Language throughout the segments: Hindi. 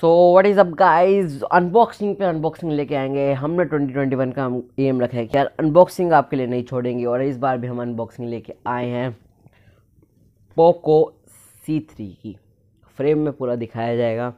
So what is up guys unboxing पे अनबॉक्सिंग लेके आएंगे हमने 2021 का हम एम रखा है कि यार अनबॉक्सिंग आपके लिए नहीं छोड़ेंगे और इस बार भी हम अनबॉक्सिंग लेके आए हैं पोको सी थ्री की फ्रेम में पूरा दिखाया जाएगा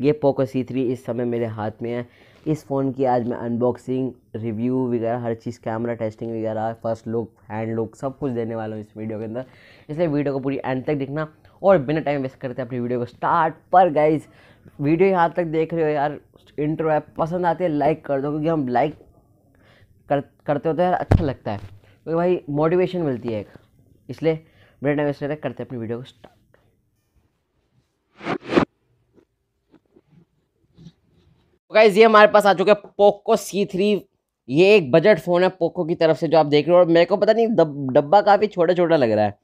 ये पोको सी थ्री इस समय मेरे हाथ में है इस फ़ोन की आज मैं अनबॉक्सिंग रिव्यू वगैरह हर चीज़ कैमरा टेस्टिंग वगैरह फर्स्ट लुक हैंड लुक सब कुछ देने वाला हूँ इस वीडियो के अंदर इसलिए वीडियो को पूरी एंड तक देखना और बिना टाइम वेस्ट करते अपनी वीडियो को स्टार्ट पर गाइज वीडियो यहाँ तक देख रहे हो यार इंट्रो ऐप पसंद आती है लाइक कर दो क्योंकि हम लाइक कर करते होते हैं यार अच्छा लगता है क्योंकि तो भाई मोटिवेशन मिलती है एक इसलिए मेरे टाइम करते हैं अपनी वीडियो को स्टार्ट गाइज तो ये हमारे पास आ चुके हैं पोको सी थ्री ये एक बजट फ़ोन है पोको की तरफ से जो आप देख रहे हो और मेरे को पता नहीं डब्बा काफ़ी छोटा छोटा लग रहा है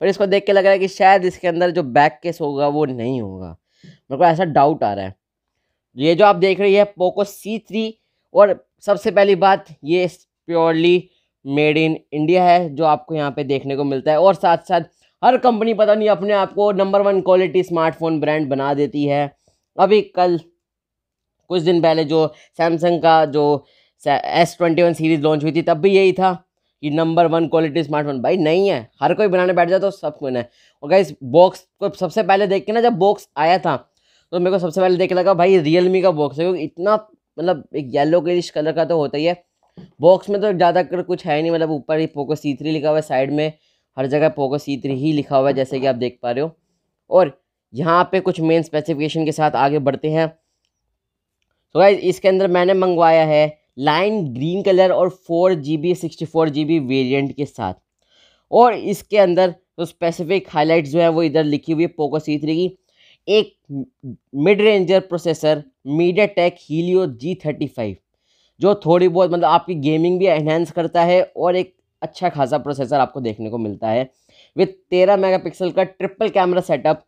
पर इसको देख के लग रहा है कि शायद इसके अंदर जो बैक केस होगा वो नहीं होगा मेरे को ऐसा डाउट आ रहा है ये जो आप देख रही है पोको सी थ्री और सबसे पहली बात ये प्योरली मेड इन इंडिया है जो आपको यहाँ पे देखने को मिलता है और साथ साथ हर कंपनी पता नहीं अपने आप को number one quality smartphone brand बना देती है अभी कल कुछ दिन पहले जो सैमसंग का जो S twenty one series launch हुई थी तब भी यही था कि नंबर वन क्वालिटी स्मार्टफोन भाई नहीं है हर कोई बनाने बैठ जाए तो सब कुछ है और गाइस बॉक्स को सबसे पहले देख के ना जब बॉक्स आया था तो मेरे को सबसे पहले देख लगा भाई रियलमी का बॉक्स है क्योंकि इतना मतलब एक येलो ग्रिश कलर का तो होता ही है बॉक्स में तो ज़्यादा कुछ है नहीं मतलब ऊपर ही पोको सी थ्री लिखा हुआ है साइड में हर जगह पोको सी थ्री ही लिखा हुआ है जैसे कि आप देख पा रहे हो और यहाँ पे कुछ मेन स्पेसिफिकेशन के साथ आगे बढ़ते हैं तो so गाइज इसके अंदर मैंने मंगवाया है लाइन ग्रीन कलर और four G B sixty four G B variant के साथ और इसके अंदर तो स्पेसिफिक हाईलाइट जो है वो इधर लिखी हुई है पोको सी थ्री की एक mid ranger processor MediaTek Helio G thirty five जो थोड़ी बहुत मतलब आपकी गेमिंग भी एनहेंस करता है और एक अच्छा खासा प्रोसेसर आपको देखने को मिलता है विथ तेरह मेगापिक्सल का triple camera setup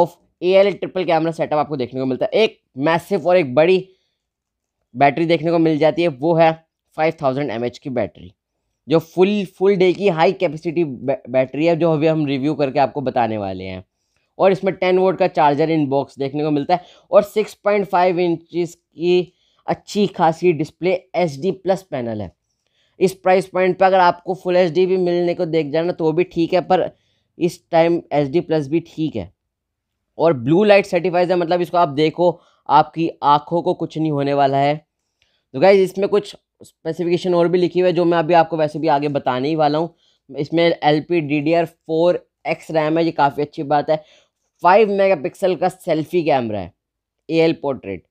of A L triple camera setup आपको देखने को मिलता है एक मैसिव और एक बड़ी बैटरी देखने को मिल जाती है वो है फाइव थाउजेंड एम एच की बैटरी जो फुल फुल डे की हाई कैपेसिटी बैटरी है जो अभी हम रिव्यू करके आपको बताने वाले हैं और इसमें टेन वोट का चार्जर इन बॉक्स देखने को मिलता है और सिक्स पॉइंट फाइव इंचज़ की अच्छी खासी display H D plus panel है इस प्राइस पॉइंट पर अगर आपको फुल एच डी भी मिलने को देख जाना तो वो भी ठीक है पर इस टाइम एच डी प्लस भी ठीक है और ब्लू लाइट सर्टिफाइज है मतलब इसको आप देखो आपकी आँखों को कुछ नहीं होने वाला है तो गाइज इसमें कुछ स्पेसिफिकेशन और भी लिखी हुई है जो मैं अभी आपको वैसे भी आगे बताने ही वाला हूँ इसमें L P D D R four X RAM है ये काफ़ी अच्छी बात है फाइव मेगापिक्सल का सेल्फी कैमरा है ए एल पोर्ट्रेट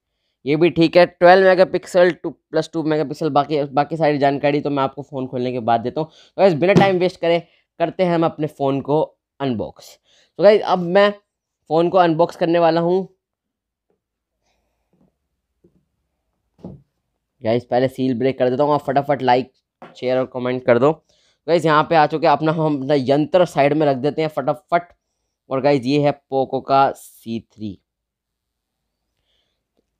ये भी ठीक है twelve megapixel two plus two megapixel बाकी बाकी सारी जानकारी तो मैं आपको फ़ोन खोलने के बाद देता हूँ तो गैस बिना टाइम वेस्ट करें करते हैं हम अपने फ़ोन को अनबॉक्स तो गाइज़ अब मैं फ़ोन को अनबॉक्स करने वाला हूँ गाइस पहले सील ब्रेक कर देता हूँ आप फटाफट लाइक शेयर और कमेंट कर दो गाइस यहाँ पे आ चुके अपना हम अपना यंत्र साइड में रख देते हैं फटाफट और गाइस ये है पोको का सी थ्री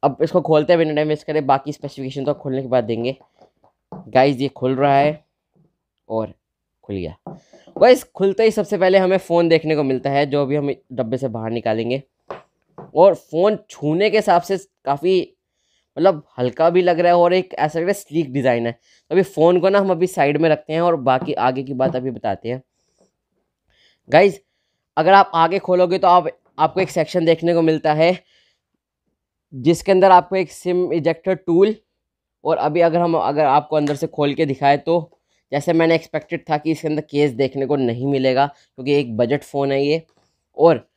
अब इसको खोलते हैं बिना मिस करें बाकी स्पेसिफिकेशन तो खोलने के बाद देंगे गाइज ये खुल रहा है और खुल गया गाइस खुलते ही सबसे पहले हमें फ़ोन देखने को मिलता है जो भी हम डब्बे से बाहर निकालेंगे और फ़ोन छूने के हिसाब से काफ़ी मतलब हल्का भी लग रहा है और एक ऐसा लग रहा है स्लीक डिज़ाइन है तो अभी फ़ोन को ना हम अभी साइड में रखते हैं और बाकी आगे की बात अभी बताते हैं गाइज अगर आप आगे खोलोगे तो आप आपको एक सेक्शन देखने को मिलता है जिसके अंदर आपको एक सिम इजेक्टर टूल और अभी अगर हम अगर आपको अंदर से खोल के दिखाए तो जैसे मैंने एक्सपेक्टेड था कि इसके अंदर केस देखने को नहीं मिलेगा क्योंकि एक बजट फ़ोन है ये और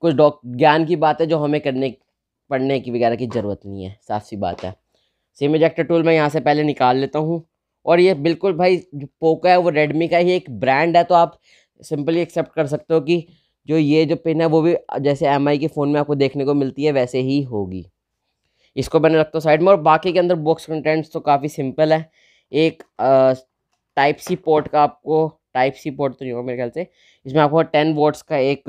कुछ डॉ ज्ञान की बात है जो हमें करने पढ़ने की वगैरह की ज़रूरत नहीं है साफ सी बात है सिम इजेक्टर टूल मैं यहाँ से पहले निकाल लेता हूँ और ये बिल्कुल भाई जो पोको है वो रेडमी का ही एक ब्रांड है तो आप सिंपली एक्सेप्ट कर सकते हो कि जो ये जो पिन है वो भी जैसे एम के फ़ोन में आपको देखने को मिलती है वैसे ही होगी इसको मैंने रखता हूँ साइड में और बाकी के अंदर बॉक्स कंटेंट्स तो काफ़ी सिंपल है एक टाइप सी पोर्ट का आपको टाइप सी पोर्ट तो नहीं होगा मेरे ख्याल से इसमें आपको टेन वोट्स का एक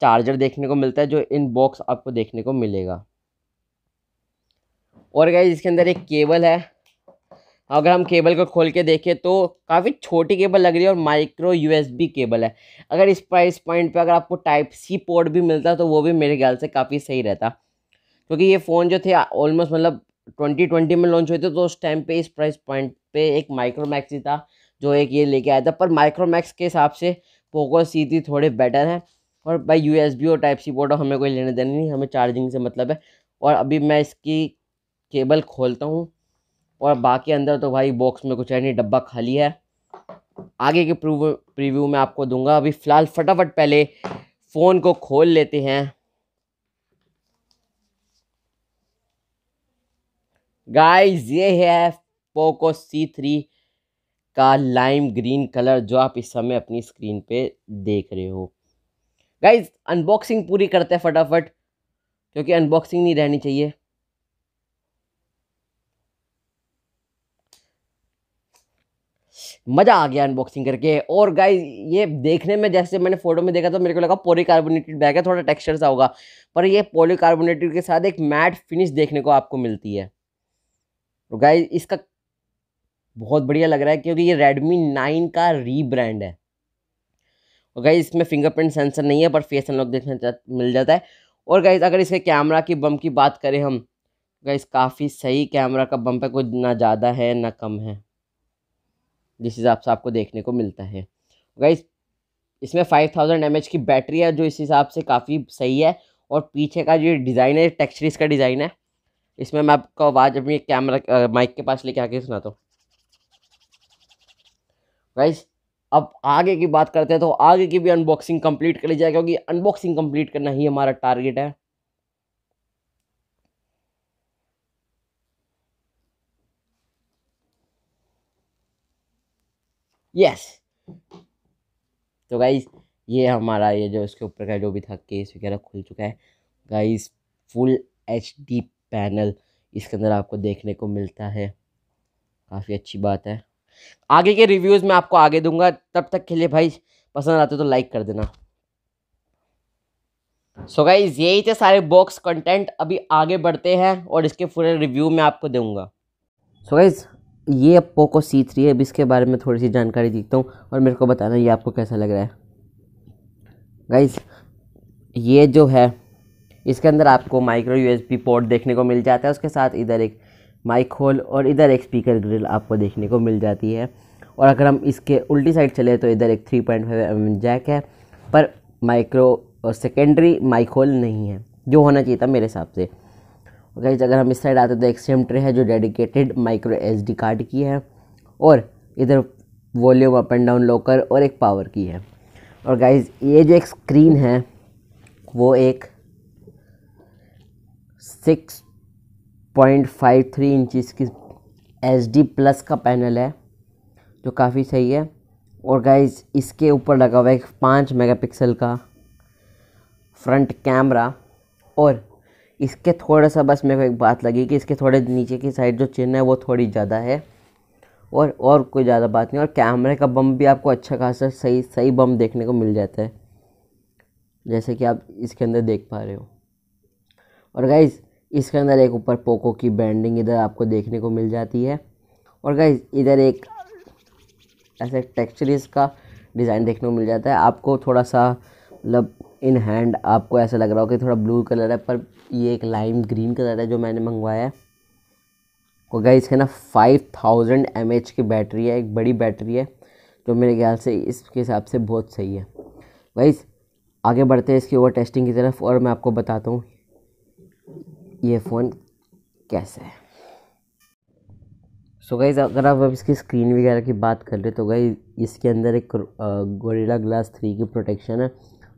चार्जर देखने को मिलता है जो इन बॉक्स आपको देखने को मिलेगा और गाइज इसके अंदर एक केबल है अगर हम केबल को खोल के देखें तो काफ़ी छोटी केबल लग रही है और माइक्रो यूएसबी केबल है अगर इस प्राइस पॉइंट पे अगर आपको टाइप सी पोर्ट भी मिलता तो वो भी मेरे ख्याल से काफ़ी सही रहता क्योंकि तो ये फ़ोन जो थे ऑलमोस्ट मतलब ट्वेंटी ट्वेंटी में लॉन्च हुए थे तो उस टाइम पे इस प्राइस पॉइंट पे एक माइक्रोमैक्स ही था जो एक ये लेके आया था पर माइक्रोमैक्स के हिसाब से पोको सी थोड़े बेटर हैं और भाई यू एस बी और टाइप सी बोर्ड हमें कोई लेने देना नहीं हमें चार्जिंग से मतलब है और अभी मैं इसकी केबल खोलता हूँ और बाकी अंदर तो भाई बॉक्स में कुछ है नहीं डब्बा खाली है आगे के प्रीव्यू में आपको दूंगा अभी फ़िलहाल फटाफट पहले फ़ोन को खोल लेते हैं गाइस ये है पोको सी थ्री का लाइम ग्रीन कलर जो आप इस समय अपनी स्क्रीन पे देख रहे हो गाइज अनबॉक्सिंग पूरी करते हैं फटाफट क्योंकि अनबॉक्सिंग नहीं रहनी चाहिए मज़ा आ गया अनबॉक्सिंग करके और गाइज ये देखने में जैसे मैंने फोटो में देखा तो मेरे को लगा पोलिकार्बोनेटेड बैग है थोड़ा टेक्सचर सा होगा पर ये पॉलीकार्बोनेटेड के साथ एक मैट फिनिश देखने को आपको मिलती है तो गाइज इसका बहुत बढ़िया लग रहा है क्योंकि ये रेडमी नाइन का रीब्रांड है और गाइज इसमें फिंगरप्रिंट सेंसर नहीं है पर फेस अनलॉक देखने मिल जाता है और गाइज अगर इसके कैमरा की बम की बात करें हम गाइज काफ़ी सही कैमरा का बम है कोई ना ज़्यादा है ना कम है जिस हिसाब से आपको देखने को मिलता है गाइज इसमें फाइव थाउजेंड एम की बैटरी है जो इस हिसाब से काफ़ी सही है और पीछे का जो डिज़ाइन है टेक्सचर इसका डिज़ाइन है इसमें मैं आपको आवाज़ अपनी कैमरा माइक के पास लेके आके सुनाता हूँ गाइज अब आगे की बात करते हैं तो आगे की भी अनबॉक्सिंग कंप्लीट ली जाए क्योंकि अनबॉक्सिंग कंप्लीट करना ही हमारा टारगेट है यस yes. तो गाइज ये हमारा ये जो इसके ऊपर का जो भी था केस वगैरह खुल चुका है गाइज फुल एच पैनल इसके अंदर आपको देखने को मिलता है काफ़ी अच्छी बात है आगे के रिव्यूज़ मैं आपको आगे दूंगा तब तक के लिए भाई पसंद आते तो लाइक कर देना सो गाइज यही थे सारे बॉक्स कंटेंट अभी आगे बढ़ते हैं और इसके पूरे रिव्यू मैं आपको दूंगा सो गाइज ये अब पोको सी थ्री है अब इसके बारे में थोड़ी सी जानकारी देता हूँ और मेरे को बताना ये आपको कैसा लग रहा है गाइज ये जो है इसके अंदर आपको माइक्रो यूएसबी पोर्ट देखने को मिल जाता है उसके साथ इधर एक माइक होल और इधर एक स्पीकर ग्रिल आपको देखने को मिल जाती है और अगर हम इसके उल्टी साइड चले तो इधर एक थ्री पॉइंट फाइव जैक है पर माइक्रो और सेकेंडरी माइक होल नहीं है जो होना चाहिए था मेरे हिसाब से गाइज अगर हम इस साइड आते तो एक सेम ट्रे है जो डेडिकेटेड माइक्रो डी कार्ड की है और इधर volume up and down locker और एक पावर की है और गाइज ये जो एक स्क्रीन है वो एक six point five three inches की एच डी प्लस का पैनल है जो काफ़ी सही है और गाइज इसके ऊपर लगा हुआ है एक पाँच पिक्सल का फ्रंट कैमरा और इसके थोड़ा सा बस मेरे को एक बात लगी कि इसके थोड़े नीचे की साइड जो चिन्ह है वो थोड़ी ज़्यादा है और और कोई ज़्यादा बात नहीं और कैमरे का बम भी आपको अच्छा खासा सही सही बम देखने को मिल जाता है जैसे कि आप इसके अंदर देख पा रहे हो और गाइज़ इसके अंदर एक ऊपर पोको की ब्रांडिंग इधर आपको देखने को मिल जाती है और गाइज इधर एक ऐसे टेक्सचर इसका डिज़ाइन देखने को मिल जाता है आपको थोड़ा सा मतलब इन हैंड आपको ऐसा लग रहा हो कि थोड़ा ब्लू कलर है पर ये एक लाइम ग्रीन कलर है जो मैंने मंगवाया है और गाइज इसके ना फाइव थाउजेंड एम एच की बैटरी है एक बड़ी बैटरी है जो मेरे ख्याल से इसके हिसाब से बहुत सही है गाइज आगे बढ़ते हैं इसकी ओवर टेस्टिंग की तरफ और मैं आपको बताता हूँ ये फ़ोन कैसा है सो so गाइज़ अगर आप अब इसकी स्क्रीन वगैरह की बात कर रहे तो गई इसके अंदर एक गोरेला ग्लास थ्री की प्रोटेक्शन है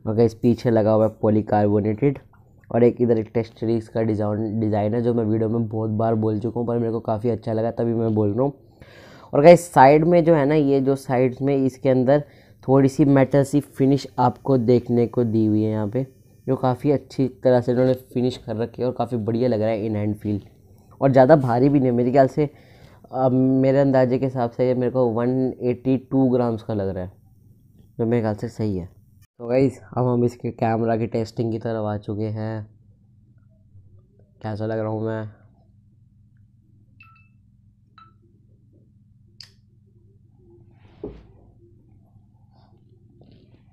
और गई पीछे लगा हुआ है पॉलीकार्बोनेटेड और एक इधर एक टेस्टरीज का डिजाइन डिज़ाइन है जो मैं वीडियो में बहुत बार बोल चुका हूँ पर मेरे को काफ़ी अच्छा लगा तभी मैं बोल रहा हूँ और गई साइड में जो है ना ये जो साइड में इसके अंदर थोड़ी सी मेटल सी फिनिश आपको देखने को दी हुई है यहाँ पर जो काफ़ी अच्छी तरह से इन्होंने फिनिश कर रखी है और काफ़ी बढ़िया लग रहा है इन हैंड फील और ज़्यादा भारी भी नहीं मेरे ख्याल से अब मेरे अंदाजे के हिसाब से मेरे को 182 ग्राम्स का लग रहा है जो मेरे ख्याल से सही है तो गाइज अब हम इसके कैमरा की टेस्टिंग की तरफ आ चुके हैं कैसा लग रहा हूँ मैं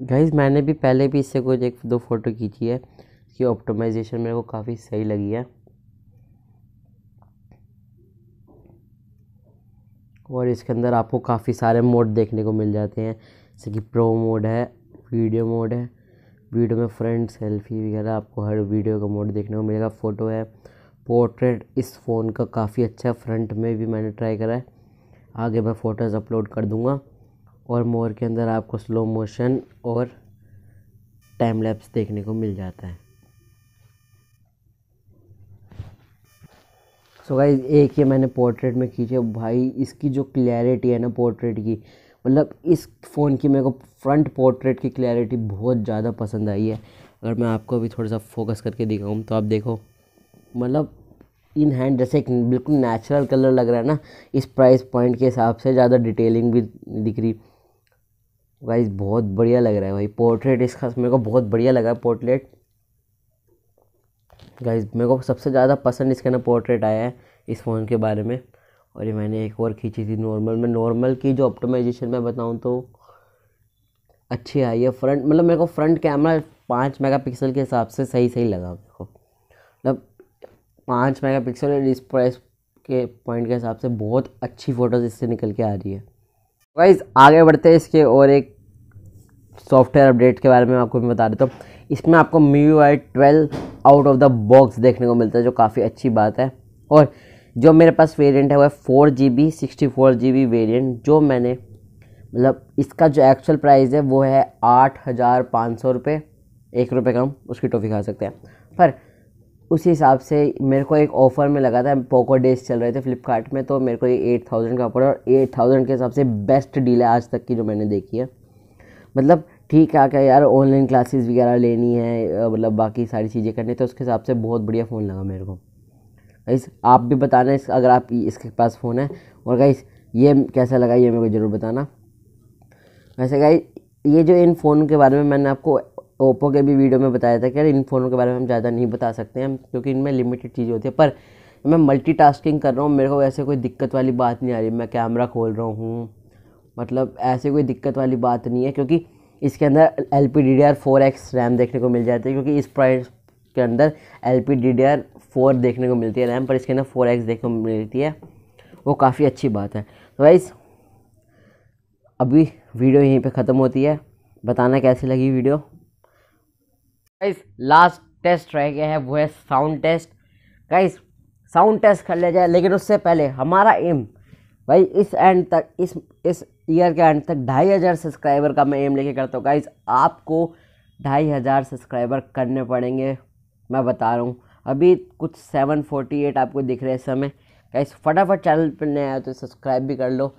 गाइज मैंने भी पहले भी इससे कुछ एक दो फ़ोटो खींची है इसकी ऑप्टोमाइजेशन मेरे को काफ़ी सही लगी है और इसके अंदर आपको काफ़ी सारे मोड देखने को मिल जाते हैं जैसे कि प्रो मोड है वीडियो मोड है वीडियो में फ्रंट सेल्फी वगैरह आपको हर वीडियो का मोड देखने को मिलेगा फ़ोटो है पोर्ट्रेट इस फ़ोन का काफ़ी अच्छा फ्रंट में भी मैंने ट्राई करा है आगे मैं फ़ोटोज़ अपलोड कर दूँगा और मोर के अंदर आपको स्लो मोशन और टाइम लैप्स देखने को मिल जाता है सो so गाइज एक ये मैंने पोर्ट्रेट में खींचे भाई इसकी जो क्लैरिटी है ना पोर्ट्रेट की मतलब इस फ़ोन की मेरे को फ्रंट पोर्ट्रेट की क्लैरिटी बहुत ज़्यादा पसंद आई है अगर मैं आपको अभी थोड़ा सा फोकस करके दिखाऊँ तो आप देखो मतलब इन हैंड जैसे एक बिल्कुल नेचुरल कलर लग रहा है ना इस प्राइस पॉइंट के हिसाब से ज़्यादा डिटेलिंग भी दिख रही गाइस बहुत बढ़िया लग रहा है भाई पोर्ट्रेट इसका मेरे को बहुत बढ़िया लगा पोर्ट्रेट गाइस मेरे को सबसे ज़्यादा पसंद इसका ना पोर्ट्रेट आया है इस फ़ोन के बारे में और ये मैंने एक और खींची थी नॉर्मल में नॉर्मल की जो ऑप्टोमाइजेशन मैं बताऊँ तो अच्छी आई है फ्रंट मतलब मेरे को फ्रंट कैमरा पाँच पिक्सल के हिसाब से सही सही लगा मेरे को मतलब पाँच मेगा पिक्सल के पॉइंट के हिसाब से बहुत अच्छी फ़ोटोज़ इससे निकल के आ रही है वाइज आगे बढ़ते हैं इसके और एक सॉफ्टवेयर अपडेट के बारे में आपको मैं बता देता हूँ इसमें आपको Mi I twelve out of the box देखने को मिलता है जो काफ़ी अच्छी बात है और जो मेरे पास वेरिएंट है वो है four G B sixty four G B variant जो मैंने मतलब इसका जो एक्चुअल प्राइस है वो है आठ हज़ार पाँच सौ रुपये एक रुपये कम उसकी टॉफ़ी खा सकते हैं पर उसी हिसाब से मेरे को एक ऑफ़र में लगा था पोको डेज चल रहे थे फ्लिपकार्ट में तो मेरे को ये एट थाउजेंड का पड़ा और एट थाउजेंड के हिसाब से बेस्ट डील है आज तक की जो मैंने देखी है मतलब ठीक है क्या यार ऑनलाइन क्लासेस वगैरह लेनी है मतलब बाकी सारी चीज़ें करनी तो उसके हिसाब से बहुत बढ़िया फ़ोन लगा मेरे को इस आप भी बताना इस अगर आप इसके पास फ़ोन है और गाइस ये कैसा लगा ये मेरे को ज़रूर बताना वैसे गाइस ये जो इन फ़ोन के बारे में मैंने आपको ओप्पो के भी वीडियो में बताया था कि यार इन फ़ोनों के बारे में हम ज़्यादा नहीं बता सकते हैं क्योंकि इनमें लिमिटेड चीज़ होती है पर मैं मल्टीटास्किंग कर रहा हूँ मेरे को ऐसे कोई दिक्कत वाली बात नहीं आ रही मैं कैमरा खोल रहा हूँ मतलब ऐसे कोई दिक्कत वाली बात नहीं है क्योंकि इसके अंदर L P D D R four X RAM देखने को मिल जाती है क्योंकि इस प्राइस के अंदर L P D D R four देखने को मिलती है रैम पर इसके अंदर फोर एक्स देखने को मिलती है वो काफ़ी अच्छी बात है तो वाइज अभी वीडियो यहीं पे ख़त्म होती है बताना कैसी लगी वीडियो गाइस लास्ट टेस्ट रह गया है वो है sound test guys sound test कर लिया जाए लेकिन उससे पहले हमारा एम भाई इस एंड तक इस इस ईयर के एंड तक ढाई हज़ार सब्सक्राइबर का मैं एम लेके करता हूँ गाइस आपको ढाई हज़ार सब्सक्राइबर करने पड़ेंगे मैं बता रहा हूँ अभी कुछ सेवन फोर्टी एट आपको दिख रहे हैं समय गाइस फटाफट चैनल पर नया आया तो सब्सक्राइब भी कर लो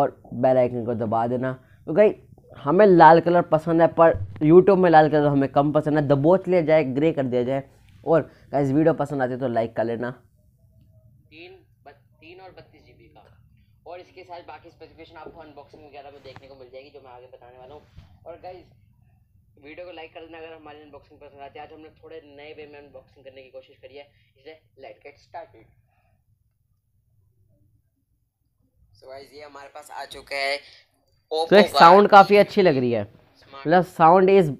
और बेलाइकन को दबा देना तो गाइस हमें लाल कलर पसंद है पर YouTube में लाल कलर हमें कम पसंद है दबोच लिया जाए ग्रे कर दिया जाए और इस वीडियो पसंद आती है तो लाइक कर लेना तीन तीन और बत्तीस जी का और इसके साथ बाकी स्पेसिफिकेशन आपको अनबॉक्सिंग वगैरह में देखने को मिल जाएगी जो मैं आगे बताने वाला हूँ और गाइज वीडियो को लाइक कर देना अगर हमारी अनबॉक्सिंग पसंद आती है आज हमने थोड़े नए वे में अनबॉक्सिंग करने की कोशिश करी है इसलिए let's get start so so guys ये हमारे पास आ चुका है तो एक साउंड काफ़ी अच्छी लग रही है मतलब साउंड इज़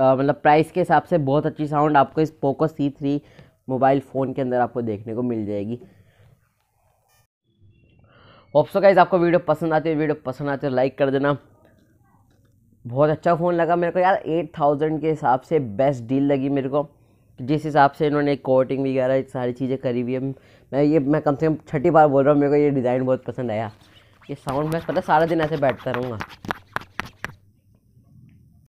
मतलब प्राइस के हिसाब से बहुत अच्छी साउंड आपको इस Poco C three mobile phone के अंदर आपको देखने को मिल जाएगी ऑप्सो का आपको वीडियो पसंद आती है वीडियो पसंद आती है लाइक कर देना बहुत अच्छा फ़ोन लगा मेरे को यार एट थाउजेंड के हिसाब से बेस्ट डील लगी मेरे को जिस हिसाब से इन्होंने कोटिंग वगैरह सारी चीज़ें करी हुई है मैं ये मैं कम से कम छठी बार बोल रहा हूँ मेरे को ये डिज़ाइन बहुत पसंद आया ये साउंड मैं पता सारा दिन ऐसे बैठता रहूँगा